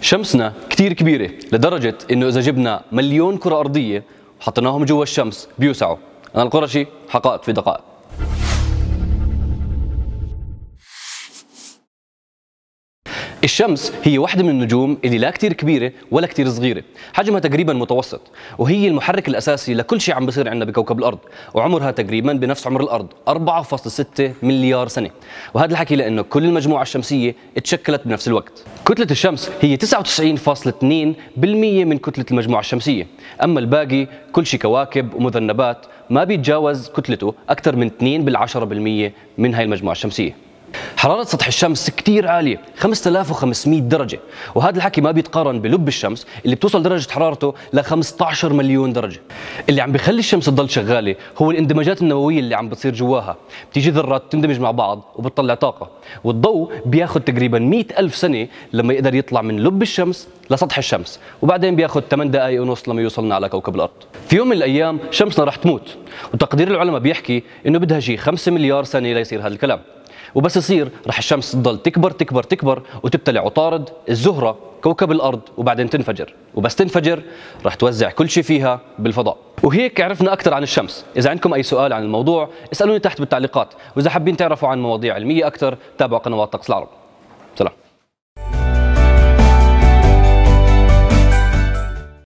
شمسنا كتير كبيرة لدرجة إنه إذا جبنا مليون كرة أرضية وحطيناهم جوا الشمس بيوسعوا أنا القرشي حقائق في دقائق الشمس هي واحدة من النجوم اللي لا كتير كبيرة ولا كتير صغيرة حجمها تقريبا متوسط وهي المحرك الأساسي لكل شيء عم بصير عندنا بكوكب الأرض وعمرها تقريبا بنفس عمر الأرض 4.6 مليار سنة وهذا الحكي لأنه كل المجموعة الشمسية تشكلت بنفس الوقت كتلة الشمس هي 99.2% من كتلة المجموعة الشمسية أما الباقي كل شيء كواكب ومذنبات ما بيتجاوز كتلته أكثر من 2 بالعشرة بالمية من هاي المجموعة الشمسية حرارة سطح الشمس كتير عالية 5500 درجة وهذا الحكي ما بيتقارن بلب الشمس اللي بتوصل درجة حرارته ل 15 مليون درجة اللي عم بخلي الشمس تضل شغالة هو الاندماجات النووية اللي عم بتصير جواها بتيجي ذرات بتندمج مع بعض وبتطلع طاقة والضوء بياخد تقريبا 100 ألف سنة لما يقدر يطلع من لب الشمس لسطح الشمس وبعدين بياخد 8 دقائق ونص لما يوصلنا على كوكب الأرض في يوم من الأيام شمسنا رح تموت وتقدير العلماء بيحكي إنه بدها شي 5 مليار سنة ليصير هذا الكلام وبس يصير رح الشمس تضل تكبر تكبر تكبر وتبتلع عطارد الزهرة كوكب الأرض وبعدين تنفجر وبس تنفجر رح توزع كل شيء فيها بالفضاء وهيك عرفنا أكثر عن الشمس إذا عندكم أي سؤال عن الموضوع اسألوني تحت بالتعليقات وإذا حابين تعرفوا عن مواضيع علمية أكثر تابعوا قنوات طقس العرب